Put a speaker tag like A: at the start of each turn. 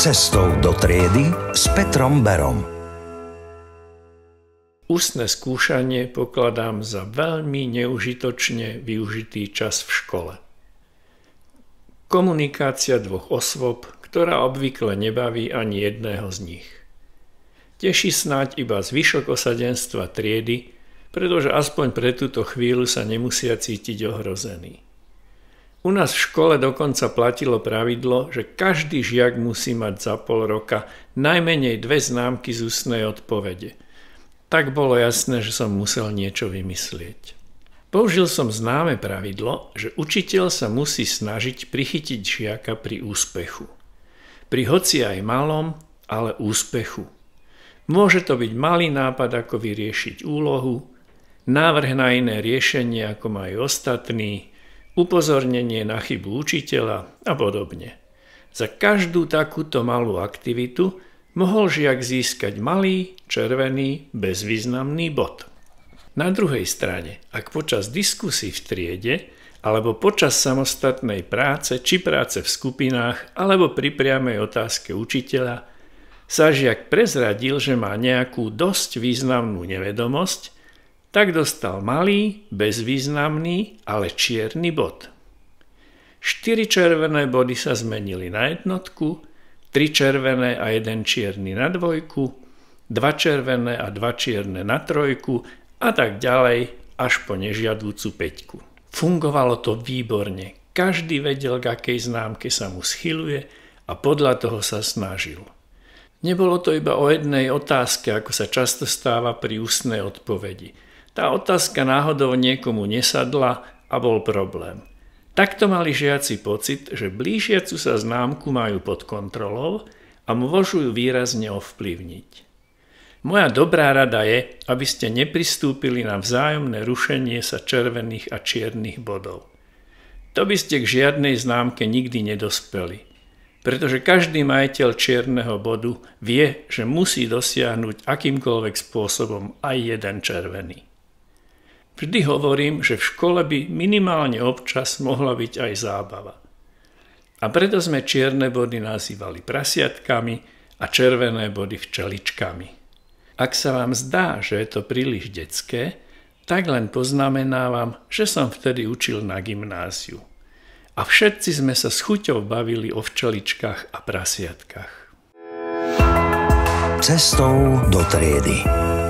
A: Cestou do triedy s Petrom Berom. Ústne skúšanie pokladám za veľmi neužitočne využitý čas v škole. Komunikácia dvoch osôb, ktorá obvykle nebaví ani jedného z nich. Teší snáď iba zvyšok osadenstva triedy, pretože aspoň pre túto chvíľu sa nemusia cítiť ohrození. U nás v škole dokonca platilo pravidlo, že každý žiak musí mať za pol roka najmenej dve známky z ústnej odpovede. Tak bolo jasné, že som musel niečo vymyslieť. Použil som známe pravidlo, že učiteľ sa musí snažiť prichytiť žiaka pri úspechu. Pri hoci aj malom, ale úspechu. Môže to byť malý nápad, ako vyriešiť úlohu, návrh na iné riešenie, ako majú ostatní, upozornenie na chybu učiteľa a podobne. Za každú takúto malú aktivitu mohol žiak získať malý, červený, bezvýznamný bod. Na druhej strane, ak počas diskusí v triede alebo počas samostatnej práce či práce v skupinách alebo pri priamej otázke učiteľa sa žiak prezradil, že má nejakú dosť významnú nevedomosť, tak dostal malý, bezvýznamný, ale čierny bod. Štyri červené body sa zmenili na jednotku, tri červené a jeden čierny na dvojku, dva červené a dva čierne na trojku a tak ďalej až po nežiadúcu peťku. Fungovalo to výborne, každý vedel, k akej známke sa mu schyluje a podľa toho sa snažil. Nebolo to iba o jednej otázke, ako sa často stáva pri ústnej odpovedi – tá otázka náhodou niekomu nesadla a bol problém. Takto mali žiaci pocit, že blížiacu sa známku majú pod kontrolou a môžu ju výrazne ovplyvniť. Moja dobrá rada je, aby ste nepristúpili na vzájomné rušenie sa červených a čiernych bodov. To by ste k žiadnej známke nikdy nedospeli, pretože každý majiteľ čierneho bodu vie, že musí dosiahnuť akýmkoľvek spôsobom aj jeden červený. Vždy hovorím, že v škole by minimálne občas mohla byť aj zábava. A preto sme čierne body nazývali prasiatkami a červené body včeličkami. Ak sa vám zdá, že je to príliš detské, tak len poznamenávam, že som vtedy učil na gymnáziu. A všetci sme sa s chuťou bavili o včeličkách a prasiatkách. Cestou do triedy.